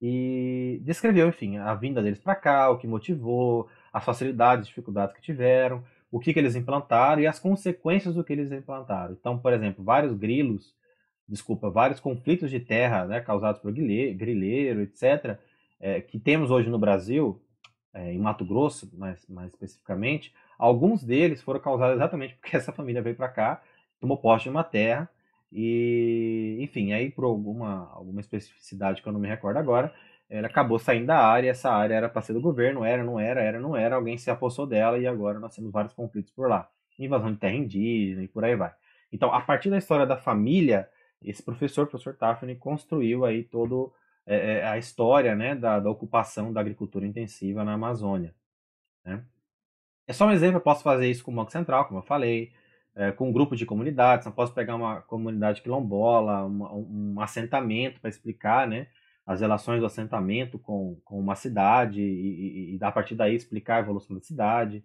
e descreveu, enfim, a vinda deles para cá, o que motivou, as facilidades, dificuldades que tiveram, o que, que eles implantaram e as consequências do que eles implantaram. Então, por exemplo, vários grilos, desculpa, vários conflitos de terra né, causados por grileiro, etc., é, que temos hoje no Brasil, é, em Mato Grosso, mais, mais especificamente, alguns deles foram causados exatamente [LAUGHS] porque essa família veio para cá, tomou posse de uma terra e enfim, aí por alguma, alguma especificidade que eu não me recordo agora, ela acabou saindo da área, essa área era para ser do governo, era, não era, era, não era, alguém se apossou dela e agora nós temos vários conflitos por lá. Invasão de terra indígena e por aí vai. Então, a partir da história da família, esse professor, professor Tafni, construiu aí todo é, é, a história né, da, da, ocupação da agricultura intensiva na Amazônia. Né? É só um exemplo, eu posso fazer isso com o Banco Central, como eu falei, é, com um grupo de comunidades, não posso pegar uma comunidade quilombola, uma, um assentamento para explicar né, as relações do assentamento com, com uma cidade e, e, e, a partir daí explicar a evolução da cidade.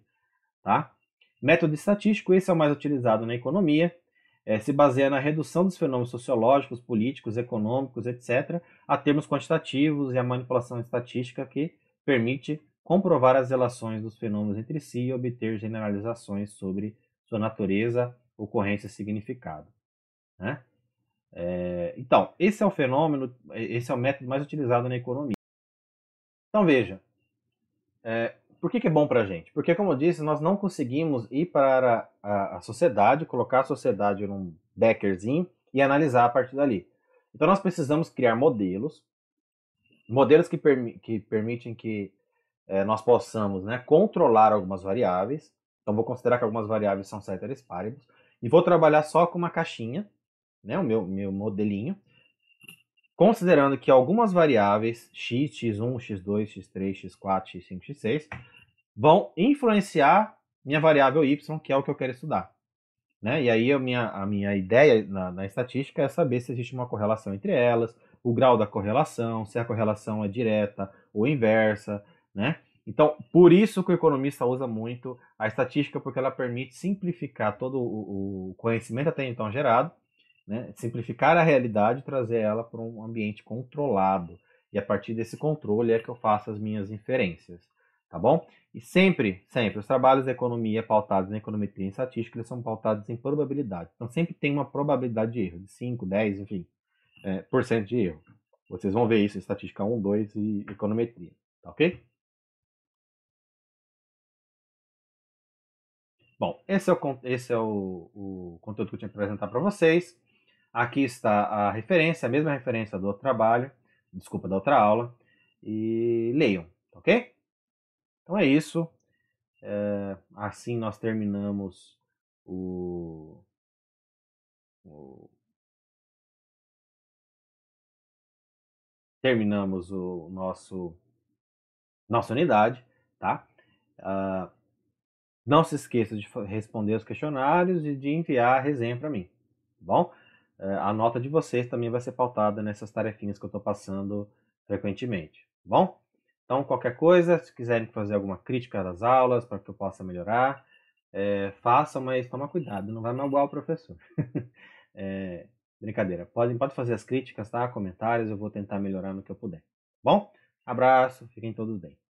Tá? Método estatístico, esse é o mais utilizado na economia, é, se baseia na redução dos fenômenos sociológicos, políticos, econômicos, etc., a termos quantitativos e a manipulação estatística que permite comprovar as relações dos fenômenos entre si e obter generalizações sobre sua natureza, ocorrência e significado. Né? É, então, esse é o fenômeno, esse é o método mais utilizado na economia. Então, veja, é, por que, que, é bom para a gente? Porque, como eu disse, nós não conseguimos ir para a, a sociedade, colocar a sociedade num backerzinho e analisar a partir dali. Então, nós precisamos criar modelos, modelos que, permi que permitem que é, nós possamos né, controlar algumas variáveis, então vou considerar que algumas variáveis são ceteris paribus e vou trabalhar só com uma caixinha, né, o meu, meu modelinho, considerando que algumas variáveis x, x1, x2, x3, x4, x5, x6 vão influenciar minha variável y, que é o que eu quero estudar. Né? E aí a minha, a minha ideia na, na estatística é saber se existe uma correlação entre elas, o grau da correlação, se a correlação é direta ou inversa, né? Então, por isso que o economista usa muito a estatística, porque ela permite simplificar todo o conhecimento até então gerado, né? simplificar a realidade e trazer ela para um ambiente controlado. E a partir desse controle é que eu faço as minhas inferências, tá bom? E sempre, sempre, os trabalhos de economia pautados em econometria e estatística, eles são pautados em probabilidade. Então, sempre tem uma probabilidade de erro, de 5, 10, enfim, é, por cento de erro. Vocês vão ver isso em estatística 1, 2 e econometria, tá ok? Bom, esse é o, esse é o, o conteúdo que eu tinha que apresentar para vocês. Aqui está a referência, a mesma referência do outro trabalho, desculpa, da outra aula. E leiam, tá ok? Então é isso. É, assim nós terminamos o, o terminamos o nosso nossa unidade, tá? Uh, não se esqueça de responder os questionários e de enviar a resenha para mim, tá bom? Eh, a nota de vocês também vai ser pautada nessas tarefinhas que eu estou passando frequentemente, tá bom? Então, qualquer coisa, se quiserem fazer alguma crítica das aulas para que eu possa melhorar, é, eh, faça, mas toma cuidado, não vai magoar o professor. é, [LAUGHS] brincadeira, podem pode fazer as críticas, tá? Comentários, eu vou tentar melhorar no que eu puder. Tá bom, abraço, fiquem todos bem.